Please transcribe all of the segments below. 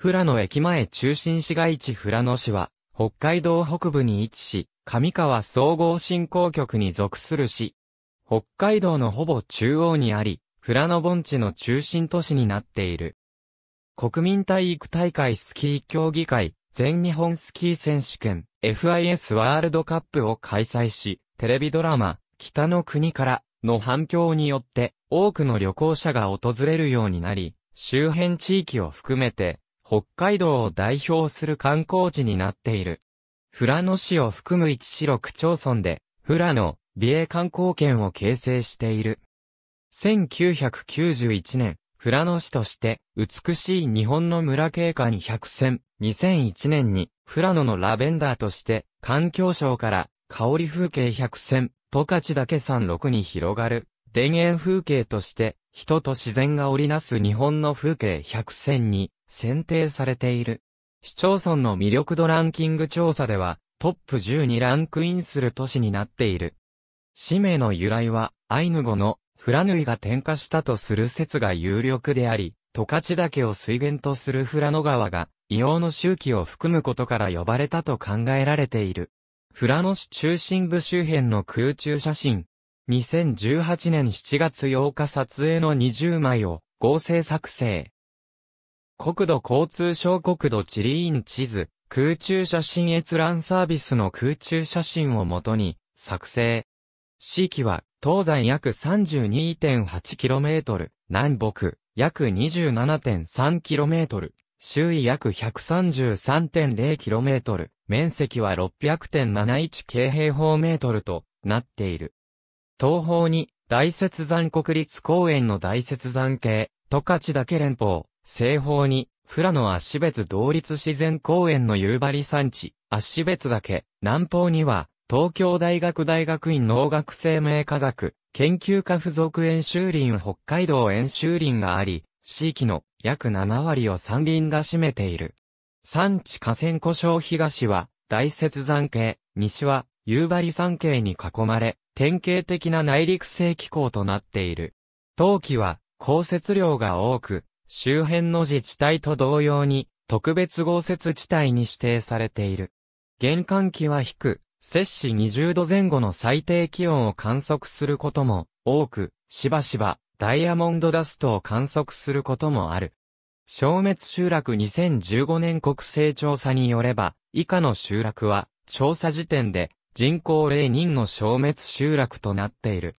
富良野駅前中心市街地富良野市は、北海道北部に位置し、上川総合振興局に属する市。北海道のほぼ中央にあり、富良野盆地の中心都市になっている。国民体育大会スキー競技会、全日本スキー選手権、FIS ワールドカップを開催し、テレビドラマ、北の国からの反響によって、多くの旅行者が訪れるようになり、周辺地域を含めて、北海道を代表する観光地になっている。富良野市を含む一市六町村で、富良野、美瑛観光圏を形成している。1991年、富良野市として、美しい日本の村景観100選、2001年に、富良野のラベンダーとして、環境省から、香り風景100選、十勝岳山麓に広がる、田園風景として、人と自然が織りなす日本の風景100選に選定されている。市町村の魅力度ランキング調査では、トップ10にランクインする都市になっている。氏名の由来は、アイヌ語のフラヌイが点火したとする説が有力であり、十勝岳を水源とするフラノ川が、異様の周期を含むことから呼ばれたと考えられている。フラノ市中心部周辺の空中写真、2018年7月8日撮影の20枚を合成作成。国土交通省国土地理院地図、空中写真閲覧サービスの空中写真をもとに作成。四季は東西約 32.8km、南北約 27.3km、周囲約 133.0km、面積は600.71平方メートルとなっている。東方に、大雪山国立公園の大雪山系、十勝岳連峰、西方に、富良野足別同立自然公園の夕張山地、足別岳、南方には、東京大学大学院農学生命科学、研究科附属演習林北海道演習林があり、地域の約7割を山林が占めている。山地河川湖省東は、大雪山系、西は、夕張山系に囲まれ、典型的な内陸性気候となっている。冬季は降雪量が多く、周辺の自治体と同様に特別豪雪地帯に指定されている。玄関期は低、摂氏20度前後の最低気温を観測することも多く、しばしばダイヤモンドダストを観測することもある。消滅集落2015年国勢調査によれば、以下の集落は、調査時点で、人口0人の消滅集落となっている。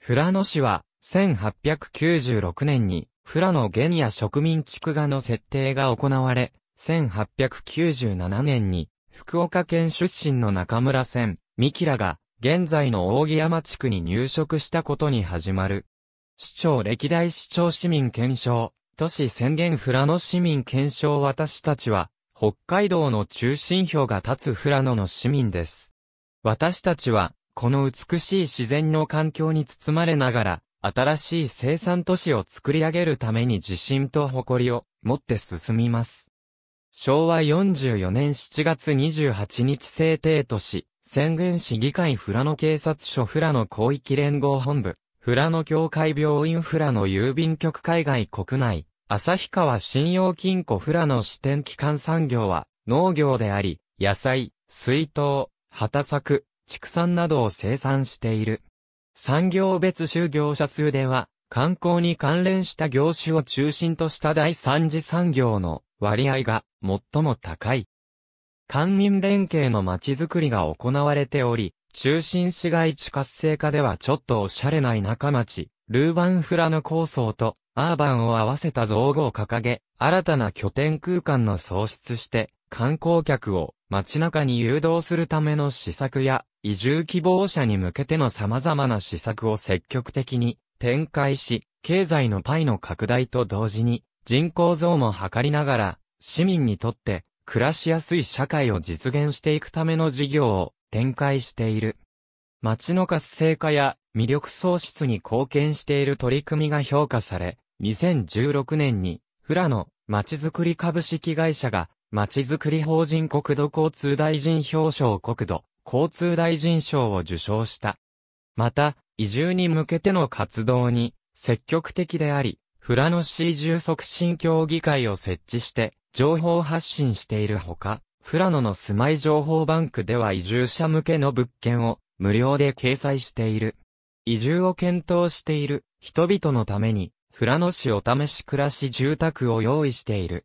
フラノ市は、1896年に、フラノゲニア植民地区画の設定が行われ、1897年に、福岡県出身の中村千、三木らが、現在の扇山地区に入植したことに始まる。市長歴代市長市民検証、都市宣言フラノ市民検証私たちは、北海道の中心票が立つフラノの市民です。私たちは、この美しい自然の環境に包まれながら、新しい生産都市を作り上げるために自信と誇りを持って進みます。昭和44年7月28日制定都市、宣言市議会フラノ警察署フラノ広域連合本部、フラノ協会病院フラノ郵便局海外国内、旭川信用金庫フラノ支店機関産業は農業であり、野菜、水筒、畑作、畜産などを生産している。産業別就業者数では、観光に関連した業種を中心とした第三次産業の割合が最も高い。官民連携の街づくりが行われており、中心市街地活性化ではちょっとおしゃれない中町、ルーバンフラの構想とアーバンを合わせた造語を掲げ、新たな拠点空間の創出して観光客を街中に誘導するための施策や、移住希望者に向けての様々な施策を積極的に展開し、経済のパイの拡大と同時に、人口増も図りながら、市民にとって暮らしやすい社会を実現していくための事業を展開している。街の活性化や魅力創出に貢献している取り組みが評価され、2016年に、フラの街づくり株式会社がまちづくり法人国土交通大臣表彰国土交通大臣賞を受賞した。また、移住に向けての活動に積極的であり、富良野市移住促進協議会を設置して情報発信しているほか、富良野の住まい情報バンクでは移住者向けの物件を無料で掲載している。移住を検討している人々のために、富良野市お試し暮らし住宅を用意している。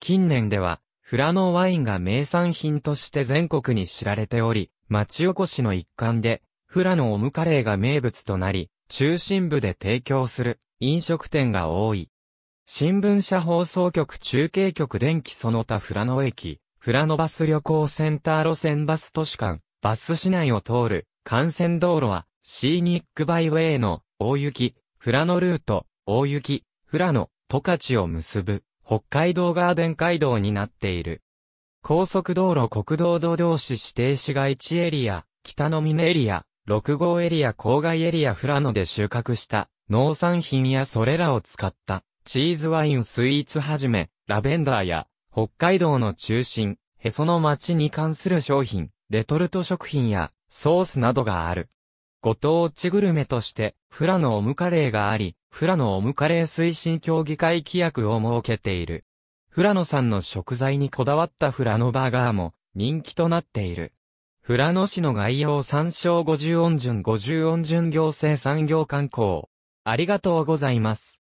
近年では、フラノワインが名産品として全国に知られており、町おこしの一環で、フラノオムカレーが名物となり、中心部で提供する飲食店が多い。新聞社放送局中継局電気その他フラノ駅、フラノバス旅行センター路線バス都市間、バス市内を通る幹線道路は、シーニックバイウェイの大雪、フラノルート、大雪、フラノ、トカチを結ぶ。北海道ガーデン街道になっている。高速道路国道道同士指定市街地エリア、北の峰エリア、6号エリア郊外エリア富良野で収穫した農産品やそれらを使ったチーズワインスイーツはじめ、ラベンダーや北海道の中心、へその町に関する商品、レトルト食品やソースなどがある。ご当地グルメとして、フラのオムカレーがあり、フラのオムカレー推進協議会規約を設けている。フラノさんの食材にこだわったフラノバーガーも人気となっている。フラノ市の概要参照50音順50音順行政産業観光。ありがとうございます。